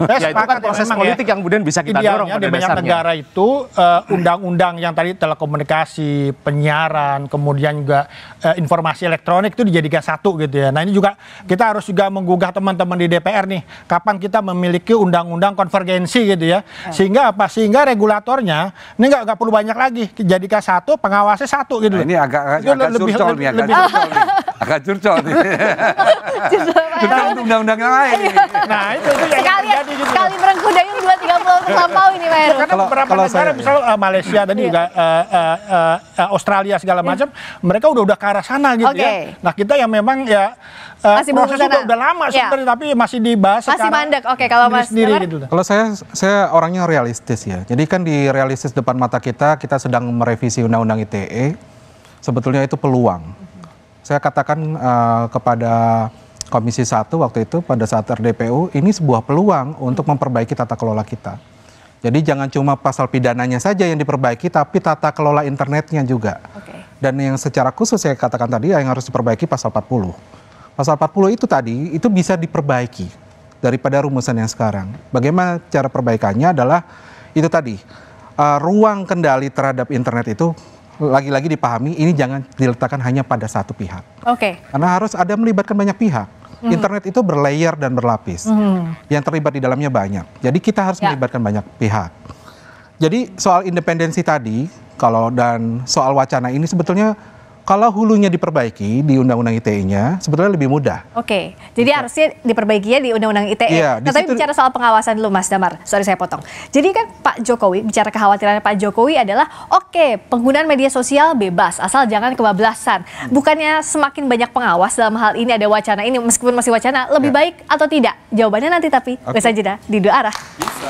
Ya, ya itu kan proses ya, politik ya. yang kemudian bisa kita Idealnya dorong pada di banyak dasarnya. negara itu eh, undang-undang uh, yang tadi telekomunikasi, penyiaran, kemudian juga uh, informasi elektronik itu dijadikan satu gitu ya. Nah ini juga kita harus juga menggugah teman-teman di DPR nih kapan kita memiliki undang-undang konvergensi gitu ya. ya sehingga apa sehingga regulatornya ini nggak nggak perlu banyak lagi jadi satu pengawasnya satu gitu nah, ini agak agak, curcol lebih, curcol lebih, agak lebih, curcol nih agak curcol nih (laughs) curcol untuk undang-undang yang lain nah itu itu yang sekali, terjadi gitu sekali dua tiga untuk lampau ini Pak Heru karena beberapa negara misal eh, Malaysia tadi juga iya. eh, eh, Australia segala iya. macam mereka udah udah ke arah sana gitu ya nah kita yang memang ya Eh, masih proses itu udah lama ya. sebenarnya tapi masih dibahas masih mandek oke kalau mas sendiri gitu. kalau saya saya orangnya realistis ya jadi kan di realistis depan mata kita kita sedang merevisi undang-undang ITE sebetulnya itu peluang saya katakan uh, kepada Komisi Satu waktu itu pada saat RDPU ini sebuah peluang untuk memperbaiki tata kelola kita. Jadi jangan cuma pasal pidananya saja yang diperbaiki tapi tata kelola internetnya juga. Okay. Dan yang secara khusus saya katakan tadi yang harus diperbaiki pasal 40 pasal 40 itu tadi itu bisa diperbaiki daripada rumusan yang sekarang. Bagaimana cara perbaikannya adalah itu tadi uh, ruang kendali terhadap internet itu lagi-lagi dipahami ini jangan diletakkan hanya pada satu pihak. Oke. Okay. Karena harus ada melibatkan banyak pihak. Mhm. Internet itu berlayer dan berlapis. Mm. Yang terlibat di dalamnya banyak. Jadi kita harus ya. melibatkan banyak pihak. Jadi soal independensi tadi kalau dan soal wacana ini sebetulnya kalau hulunya diperbaiki di Undang-Undang ITE-nya, sebetulnya lebih mudah. Oke, jadi Betul. Gitu. harusnya diperbaikinya di Undang-Undang ITE. Ya, nah, tapi situ... bicara soal pengawasan dulu, Mas Damar. Sorry saya potong. Jadi kan Pak Jokowi, bicara kekhawatiran Pak Jokowi adalah, oke, okay, penggunaan media sosial bebas, asal jangan kebablasan. Hmm. Bukannya semakin banyak pengawas dalam hal ini ada wacana ini, meskipun masih wacana, lebih ya. baik atau tidak? Jawabannya nanti tapi, okay. bisa jeda di dua arah. Bisa.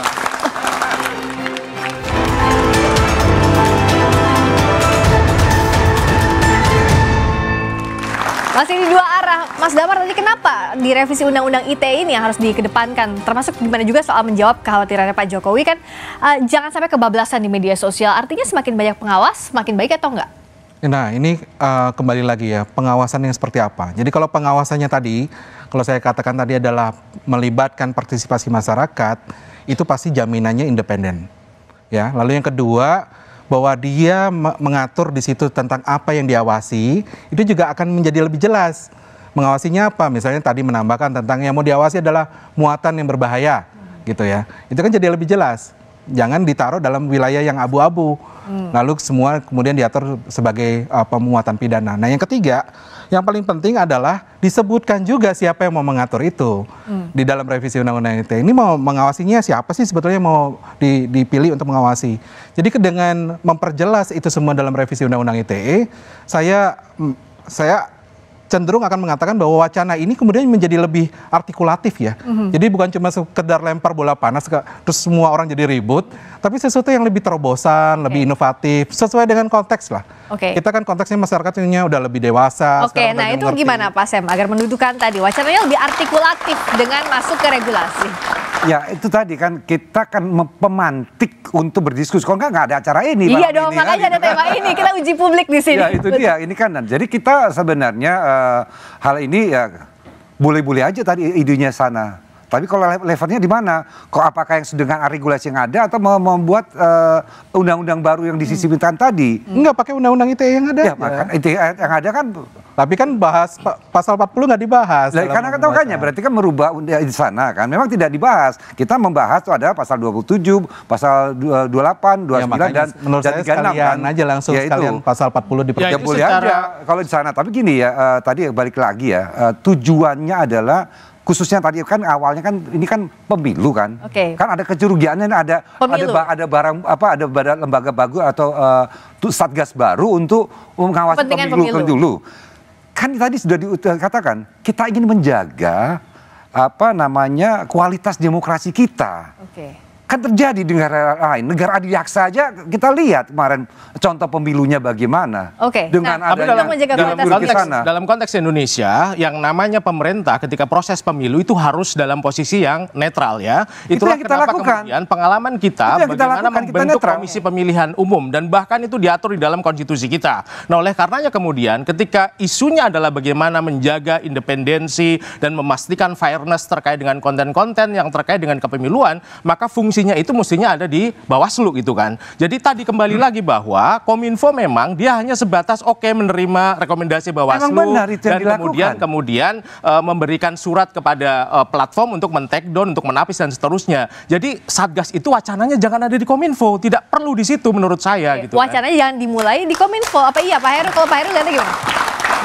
Masih di dua arah. Mas Damar tadi kenapa di revisi undang-undang ITE ini yang harus dikedepankan? Termasuk gimana juga soal menjawab kekhawatirannya Pak Jokowi kan uh, jangan sampai kebablasan di media sosial. Artinya semakin banyak pengawas, semakin baik atau enggak? Nah, ini uh, kembali lagi ya, pengawasan yang seperti apa. Jadi kalau pengawasannya tadi, kalau saya katakan tadi adalah melibatkan partisipasi masyarakat, itu pasti jaminannya independen. Ya, lalu yang kedua, bahwa dia mengatur di situ tentang apa yang diawasi, itu juga akan menjadi lebih jelas. Mengawasinya apa? Misalnya tadi menambahkan tentang yang mau diawasi adalah muatan yang berbahaya, gitu ya. Itu kan jadi lebih jelas. Jangan ditaruh dalam wilayah yang abu-abu. Hmm. Lalu semua kemudian diatur sebagai apa muatan pidana. Nah, yang ketiga, yang paling penting adalah disebutkan juga siapa yang mau mengatur itu hmm. di dalam revisi undang-undang ITE. Ini mau mengawasinya siapa sih sebetulnya mau dipilih untuk mengawasi. Jadi dengan memperjelas itu semua dalam revisi undang-undang ITE, saya mm, saya cenderung akan mengatakan bahwa wacana ini kemudian menjadi lebih artikulatif ya. Mm-hmm. Jadi bukan cuma sekedar lempar bola panas terus semua orang jadi ribut, tapi sesuatu yang lebih terobosan, okay. lebih inovatif, sesuai dengan konteks lah. Oke. Okay. Kita kan konteksnya masyarakatnya udah lebih dewasa. Oke, okay, nah itu ngerti. gimana Pak Sem agar mendudukan tadi wacananya lebih artikulatif dengan masuk ke regulasi? Ya itu tadi kan kita kan pemantik untuk berdiskusi. Kalau nggak ada acara ini. Iya dong, ini, kan, makanya gitu kan? ada tema ini. Kita uji publik di sini. Ya itu dia. Ini kan. Jadi kita sebenarnya uh, hal ini ya boleh-boleh aja tadi idenya sana tapi kalau levelnya di mana? Kok apakah yang dengan regulasi yang ada atau membuat eh, undang-undang uh, baru yang disisipkan hmm. hmm. tadi? Hmm. Enggak pakai undang-undang ITE yang ada. Ya, ya. ITE yang ada kan tapi kan bahas pasal 40 nggak dibahas. Lai, karena kan makanya berarti kan merubah di sana kan. Memang tidak dibahas. Kita membahas tuh ada pasal 27, pasal 28, 29 ya, dan menurut dan saya 36 kan. aja langsung ya sekalian ya, itu. pasal 40 di Ya, ya aja kalau di sana. Tapi gini ya uh, tadi balik lagi ya uh, tujuannya adalah khususnya tadi kan awalnya kan ini kan pemilu kan, okay. kan ada kecurigaannya ada pemilu. ada ada barang apa ada badan lembaga baru atau uh, satgas baru untuk mengawasi pemilu, pemilu. dulu. Kan tadi sudah dikatakan eh, kita ingin menjaga apa namanya kualitas demokrasi kita. Okay kan terjadi di negara lain. Negara adiaksa aja kita lihat kemarin contoh pemilunya bagaimana. Oke. Okay. Dengan nah, adanya dalam, dalam konteks sana. dalam konteks Indonesia yang namanya pemerintah ketika proses pemilu itu harus dalam posisi yang netral ya. Itulah itu yang kita kenapa lakukan. kemudian pengalaman kita, kita bagaimana lakukan. membentuk kita komisi pemilihan umum dan bahkan itu diatur di dalam konstitusi kita. Nah, oleh karenanya kemudian ketika isunya adalah bagaimana menjaga independensi dan memastikan fairness terkait dengan konten-konten yang terkait dengan kepemiluan, maka fungsi isinya itu mestinya ada di Bawaslu gitu kan. Jadi tadi kembali hmm. lagi bahwa Kominfo memang dia hanya sebatas oke okay, menerima rekomendasi Bawaslu benar itu dan dilakukan. kemudian kemudian uh, memberikan surat kepada uh, platform untuk men-take down, untuk menapis dan seterusnya. Jadi Satgas itu wacananya jangan ada di Kominfo, tidak perlu di situ menurut saya oke. gitu. Kan. Wacananya kan. jangan dimulai di Kominfo. Apa iya Pak Heru? Kalau Pak Heru lihatnya gimana?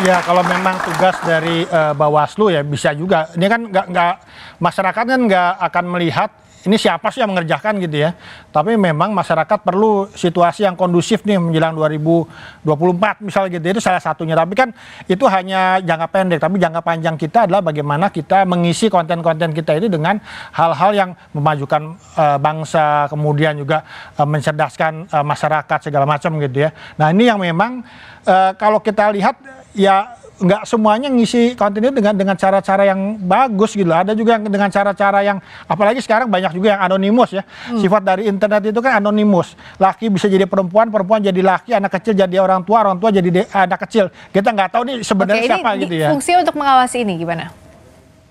Ya kalau memang tugas dari uh, Bawaslu ya bisa juga. Ini kan nggak nggak masyarakat kan nggak akan melihat ini siapa sih yang mengerjakan gitu ya. Tapi memang masyarakat perlu situasi yang kondusif nih menjelang 2024 misalnya gitu. Itu salah satunya. Tapi kan itu hanya jangka pendek, tapi jangka panjang kita adalah bagaimana kita mengisi konten-konten kita ini dengan hal-hal yang memajukan uh, bangsa, kemudian juga uh, mencerdaskan uh, masyarakat segala macam gitu ya. Nah, ini yang memang uh, kalau kita lihat ya nggak semuanya ngisi konten itu dengan dengan cara-cara yang bagus gitu ada juga yang dengan cara-cara yang apalagi sekarang banyak juga yang anonimus ya hmm. sifat dari internet itu kan anonimus laki bisa jadi perempuan perempuan jadi laki anak kecil jadi orang tua orang tua jadi anak kecil kita nggak tahu nih sebenarnya Oke, siapa ini gitu ya fungsi untuk mengawasi ini gimana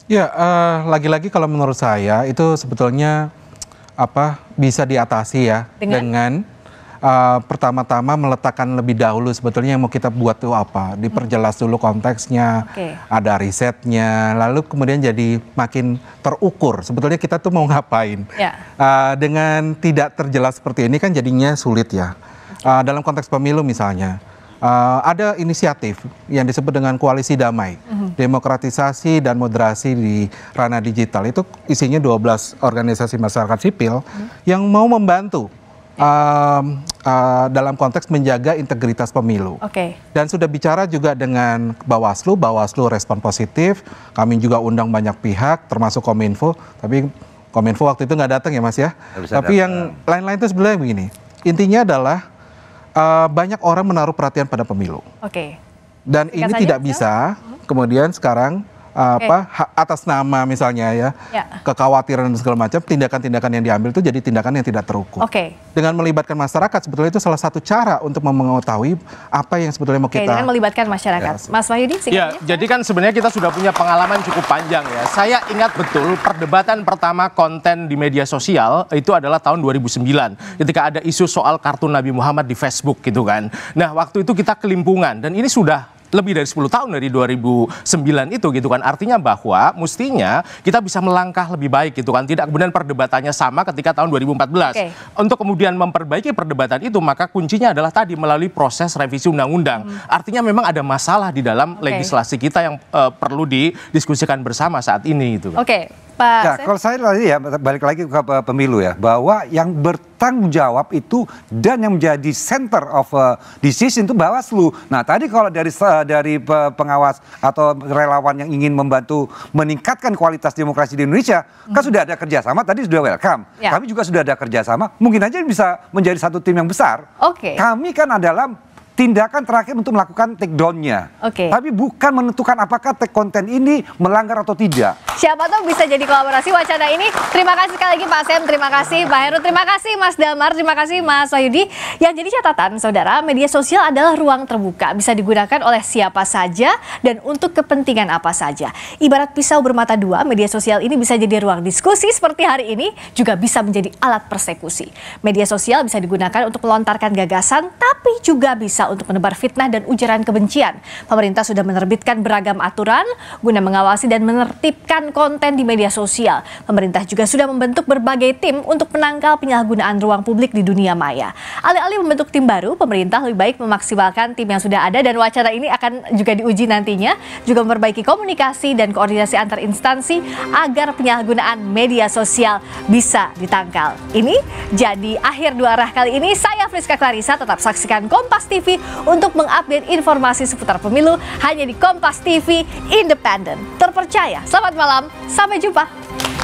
ya uh, lagi-lagi kalau menurut saya itu sebetulnya apa bisa diatasi ya dengan, dengan Eh, pertama-tama meletakkan lebih dahulu sebetulnya yang mau kita buat itu apa. Diperjelas dulu konteksnya, okay. ada risetnya, lalu kemudian jadi makin terukur. Sebetulnya kita tuh mau (laughs) ngapain. Yeah. Ya. Uh, dengan tidak terjelas seperti ini kan jadinya sulit ya. Okay. Uh, eh, dalam konteks pemilu misalnya. Uh, ada inisiatif yang disebut dengan koalisi damai, mm-hmm. demokratisasi dan moderasi di ranah digital. Itu isinya 12 organisasi masyarakat sipil mm-hmm. yang mau membantu um, Eh, dalam konteks menjaga integritas pemilu. Oke. Okay. Dan sudah bicara juga dengan Bawaslu, Bawaslu respon positif. Kami juga undang banyak pihak, termasuk Kominfo. Tapi Kominfo waktu itu nggak datang ya Mas ya. Tapi datang. yang lain-lain itu sebenarnya begini. Intinya adalah uh, banyak orang menaruh perhatian pada pemilu. Oke. Okay. Dan Singkat ini tidak bisa. Hmm. Kemudian sekarang apa okay. atas nama misalnya ya, ya. kekhawatiran dan segala macam tindakan-tindakan yang diambil itu jadi tindakan yang tidak terukur. Oke. Okay. Dengan melibatkan masyarakat sebetulnya itu salah satu cara untuk mengetahui apa yang sebetulnya mau okay, kita. dengan melibatkan masyarakat. Ya. Mas Wahyudi Ya, ya. jadi kan sebenarnya kita sudah punya pengalaman cukup panjang ya. Saya ingat betul perdebatan pertama konten di media sosial itu adalah tahun 2009 ketika ada isu soal kartun Nabi Muhammad di Facebook gitu kan. Nah, waktu itu kita kelimpungan dan ini sudah lebih dari 10 tahun dari 2009 itu gitu kan. Artinya bahwa mestinya kita bisa melangkah lebih baik gitu kan. Tidak kemudian perdebatannya sama ketika tahun 2014. Okay. Untuk kemudian memperbaiki perdebatan itu maka kuncinya adalah tadi melalui proses revisi undang-undang. Hmm. Artinya memang ada masalah di dalam okay. legislasi kita yang uh, perlu didiskusikan bersama saat ini itu kan. Oke, okay. Pak. Ya, kalau saya lagi ya balik lagi ke pemilu ya bahwa yang ber tanggung jawab itu dan yang menjadi center of uh, decision itu Bawaslu. Nah, tadi kalau dari uh, dari pengawas atau relawan yang ingin membantu meningkatkan kualitas demokrasi di Indonesia, kan hmm. kan sudah ada kerjasama. Tadi sudah welcome. Ya. Kami juga sudah ada kerjasama. Mungkin aja bisa menjadi satu tim yang besar. Oke. Okay. Kami kan adalah tindakan terakhir untuk melakukan take down-nya. Oke. Okay. Tapi bukan menentukan apakah take konten ini melanggar atau tidak. Siapa tahu bisa jadi kolaborasi wacana ini. Terima kasih sekali lagi Pak Sem, terima kasih Pak Heru, terima kasih Mas Damar, terima kasih Mas Wahyudi. Yang jadi catatan Saudara, media sosial adalah ruang terbuka, bisa digunakan oleh siapa saja dan untuk kepentingan apa saja. Ibarat pisau bermata dua, media sosial ini bisa jadi ruang diskusi seperti hari ini juga bisa menjadi alat persekusi. Media sosial bisa digunakan untuk melontarkan gagasan tapi juga bisa untuk menebar fitnah dan ujaran kebencian. Pemerintah sudah menerbitkan beragam aturan guna mengawasi dan menertibkan konten di media sosial. Pemerintah juga sudah membentuk berbagai tim untuk menangkal penyalahgunaan ruang publik di dunia maya. Alih-alih membentuk tim baru, pemerintah lebih baik memaksimalkan tim yang sudah ada dan wacana ini akan juga diuji nantinya, juga memperbaiki komunikasi dan koordinasi antar instansi agar penyalahgunaan media sosial bisa ditangkal. Ini jadi akhir dua arah kali ini. Saya Friska Clarissa tetap saksikan Kompas TV untuk mengupdate informasi seputar pemilu hanya di Kompas TV independen. Terpercaya. Selamat malam, sampai jumpa.